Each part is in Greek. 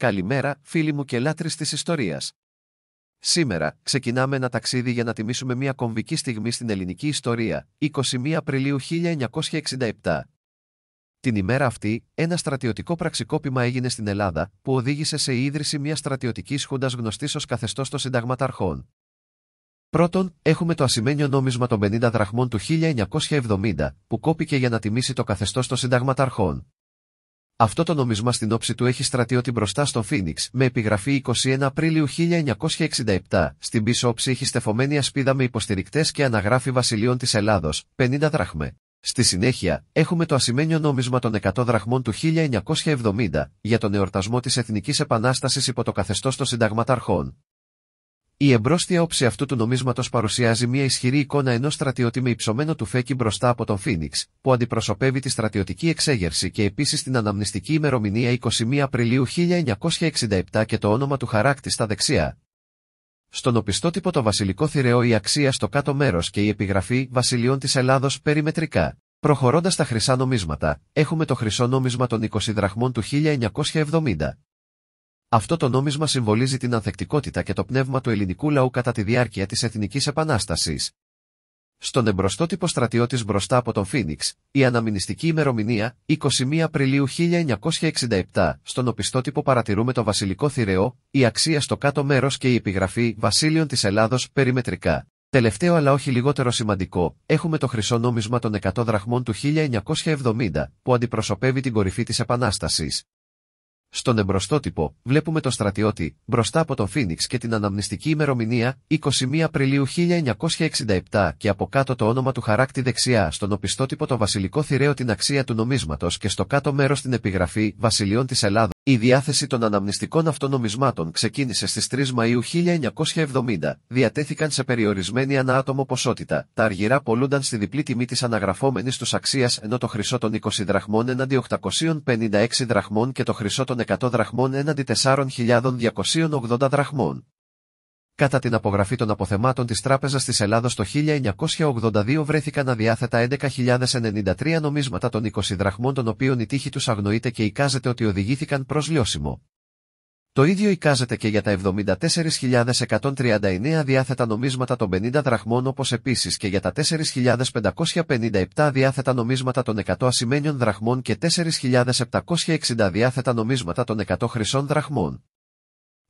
Καλημέρα, φίλοι μου και λάτρεις της ιστορίας. Σήμερα, ξεκινάμε ένα ταξίδι για να τιμήσουμε μια κομβική στιγμή στην ελληνική ιστορία, 21 Απριλίου 1967. Την ημέρα αυτή, ένα στρατιωτικό πραξικόπημα έγινε στην Ελλάδα, που οδήγησε σε ίδρυση μια στρατιωτική χούντα γνωστής ως καθεστώς των συνταγματαρχών. Πρώτον, έχουμε το ασημένιο νόμισμα των 50 δραχμών του 1970, που κόπηκε για να τιμήσει το καθεστώς των συνταγματαρχών. Αυτό το νομισμά στην όψη του έχει στρατιώτη μπροστά στο Φίνιξ, με επιγραφή 21 Απρίλιου 1967. Στην πίσω όψη έχει στεφωμένη ασπίδα με υποστηρικτές και αναγράφει βασιλείων της Ελλάδος, 50 δραχμέ. Στη συνέχεια, έχουμε το ασημένιο νόμισμα των 100 δραχμών του 1970 για τον εορτασμό της Εθνικής επανάστασης υπό το καθεστώς των συνταγματαρχών. Η εμπρόστια όψη αυτού του νομίσματος παρουσιάζει μια ισχυρή εικόνα ενός στρατιώτη με υψωμένο του φέκι μπροστά από τον Φίνιξ, που αντιπροσωπεύει τη στρατιωτική εξέγερση και επίσης την αναμνηστική ημερομηνία 21 Απριλίου 1967 και το όνομα του χαράκτη στα δεξιά. Στον οπιστότυπο το βασιλικό θηρεό η αξία στο κάτω μέρος και η επιγραφή βασιλείων της Ελλάδος» περιμετρικά. Προχωρώντας τα χρυσά νομίσματα, έχουμε το χρυσό νόμισμα των 20 δραχμών του 1970, αυτό το νόμισμα συμβολίζει την ανθεκτικότητα και το πνεύμα του ελληνικού λαού κατά τη διάρκεια της Εθνικής Επανάστασης. Στον εμπροστότυπο στρατιώτη μπροστά από τον Φίνιξ, η αναμνηστική ημερομηνία, 21 Απριλίου 1967, στον οπιστότυπο παρατηρούμε το βασιλικό θηρεό, η αξία στο κάτω μέρος και η επιγραφή Βασίλειων της Ελλάδος περιμετρικά. Τελευταίο αλλά όχι λιγότερο σημαντικό, έχουμε το χρυσό νόμισμα των 100 δραχμών του 1970, που αντιπροσωπεύει την κορυφή της Επανάστασης. Στον εμπροστότυπο βλέπουμε τον στρατιώτη μπροστά από τον Φίνιξ και την αναμνηστική ημερομηνία 21 Απριλίου 1967 και από κάτω το όνομα του χαράκτη δεξιά, στον οπιστότυπο το βασιλικό θηραίο την αξία του νομίσματος και στο κάτω μέρος την επιγραφή «Βασιλείων της Ελλάδος". Η διάθεση των αναμνηστικών αυτονομισμάτων ξεκίνησε στις 3 Μαΐου 1970, διατέθηκαν σε περιορισμένη ανάτομο ποσότητα, τα αργυρά πολλούνταν στη διπλή τιμή της αναγραφόμενης τους αξίας ενώ το χρυσό των 20 δραχμών έναντι 856 δραχμών και το χρυσό των 100 δραχμών έναντι 4.280 δραχμών. Κατά την απογραφή των αποθεμάτων της Τράπεζας της Ελλάδος το 1982 βρέθηκαν αδιάθετα 11.093 νομίσματα των 20 δραχμών των οποίων η τύχη τους αγνοείται και εικάζεται ότι οδηγήθηκαν προς λιώσιμο. Το ίδιο εικάζεται και για τα 74.139 διάθετα νομίσματα των 50 δραχμών όπως επίσης και για τα 4.557 διάθετα νομίσματα των 100 ασημένιων δραχμών και 4.760 διάθετα νομίσματα των 100 χρυσών δραχμών.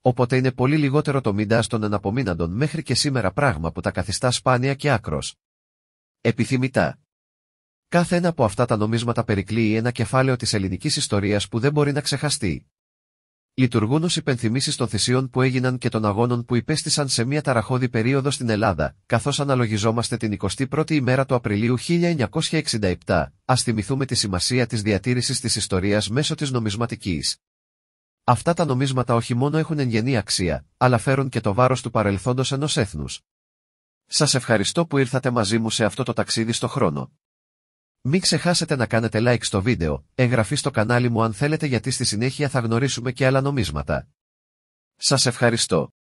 Οπότε είναι πολύ λιγότερο το μήντα των αναπομείναντων μέχρι και σήμερα πράγμα που τα καθιστά σπάνια και άκρος. Επιθυμητά. Κάθε ένα από αυτά τα νομίσματα περικλείει ένα κεφάλαιο της ελληνικής ιστορίας που δεν μπορεί να ξεχαστεί. Λειτουργούν ως υπενθυμίσεις των θυσίων που έγιναν και των αγώνων που υπέστησαν σε μια ταραχώδη περίοδο στην Ελλάδα, καθώς αναλογιζόμαστε την 21η ημέρα του Απριλίου 1967, ας θυμηθούμε τη σημασία της διατήρησης της ιστορίας μέσω της νομισματικής. Αυτά τα νομίσματα όχι μόνο έχουν εγγενή αξία, αλλά φέρουν και το βάρος του παρελθόντος ενός έθνους. Σας ευχαριστώ που ήρθατε μαζί μου σε αυτό το ταξίδι στο χρόνο. Μην ξεχάσετε να κάνετε like στο βίντεο, εγγραφή στο κανάλι μου αν θέλετε γιατί στη συνέχεια θα γνωρίσουμε και άλλα νομίσματα. Σας ευχαριστώ.